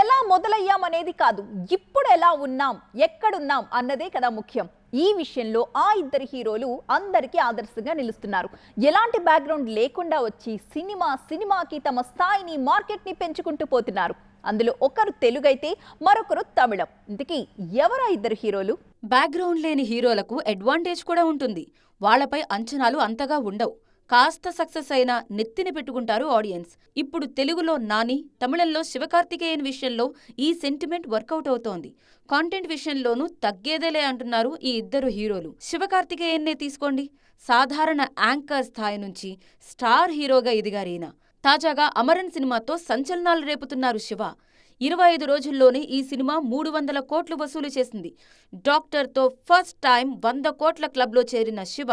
ఎలా మొదలయ్యాం అనేది కాదు ఇప్పుడు ఎలా ఉన్నాం ఎక్కడున్నాం అన్నదే కదా ముఖ్యం ఈ విషయంలో ఆ ఇద్దరు హీరోలు అందరికీ ఆదర్శంగా నిలుస్తున్నారు ఎలాంటి బ్యాక్గ్రౌండ్ లేకుండా వచ్చి సినిమా సినిమాకి తమ స్థాయిని మార్కెట్ని పెంచుకుంటూ పోతున్నారు అందులో ఒకరు తెలుగైతే మరొకరు తమిళం ఇంతకీ ఎవరా ఇద్దరు హీరోలు బ్యాక్గ్రౌండ్ లేని హీరోలకు అడ్వాంటేజ్ కూడా ఉంటుంది వాళ్లపై అంచనాలు అంతగా ఉండవు కాస్త సక్సెస్ అయినా నెత్తిని పెట్టుకుంటారు ఆడియన్స్ ఇప్పుడు తెలుగులో నాని తమిళంలో శివకార్తికేయన్ విషయంలో ఈ సెంటిమెంట్ వర్కౌట్ అవుతోంది కాంటెంట్ విషయంలోనూ తగ్గేదేలే అంటున్నారు ఈ ఇద్దరు హీరోలు శివకార్తికేయన్నే తీసుకోండి సాధారణ యాంకర్ స్థాయి నుంచి స్టార్ హీరోగా ఎదిగారీన తాజాగా అమరన్ సినిమాతో సంచలనాలు రేపుతున్నారు శివ ఇరవై ఐదు రోజుల్లోనే ఈ సినిమా మూడు వందల కోట్లు వసూలు చేసింది డాక్టర్తో ఫస్ట్ టైం వంద కోట్ల క్లబ్లో చేరిన శివ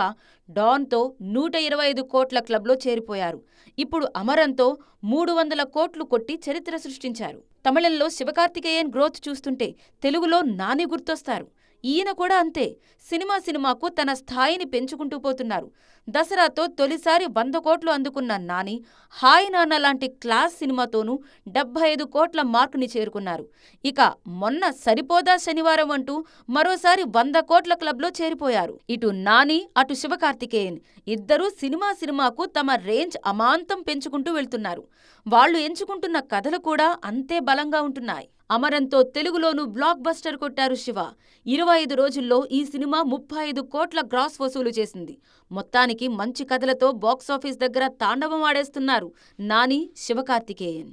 డాన్తో నూట ఇరవై ఐదు కోట్ల క్లబ్లో చేరిపోయారు ఇప్పుడు అమరంతో మూడు వందల కోట్లు కొట్టి చరిత్ర సృష్టించారు తమిళంలో శివకార్తికేయన్ గ్రోత్ చూస్తుంటే తెలుగులో నాని గుర్తొస్తారు ఈయన కూడా అంతే సినిమా సినిమాకు తన స్థాయిని పెంచుకుంటూ పోతున్నారు దసరాతో తొలిసారి వంద కోట్లు అందుకున్న నాని హాయ్ నాన్న లాంటి క్లాస్ సినిమాతోనూ డెబ్బై ఐదు కోట్ల మార్కుని చేరుకున్నారు ఇక మొన్న సరిపోదా శనివారం అంటూ మరోసారి వంద కోట్ల క్లబ్లో చేరిపోయారు ఇటు నాని అటు శివకార్తికేయన్ ఇద్దరూ సినిమా సినిమాకు తమ రేంజ్ అమాంతం పెంచుకుంటూ వెళ్తున్నారు వాళ్లు ఎంచుకుంటున్న కథలు కూడా అంతే బలంగా ఉంటున్నాయి అమరంతో తెలుగులోనూ బ్లాక్ బస్టర్ కొట్టారు శివ ఇరవై ఐదు రోజుల్లో ఈ సినిమా ముప్పై ఐదు కోట్ల గ్రాస్ వసూలు చేసింది మొత్తానికి మంచి కథలతో బాక్సాఫీస్ దగ్గర తాండవం ఆడేస్తున్నారు నాని శివకార్తికేయన్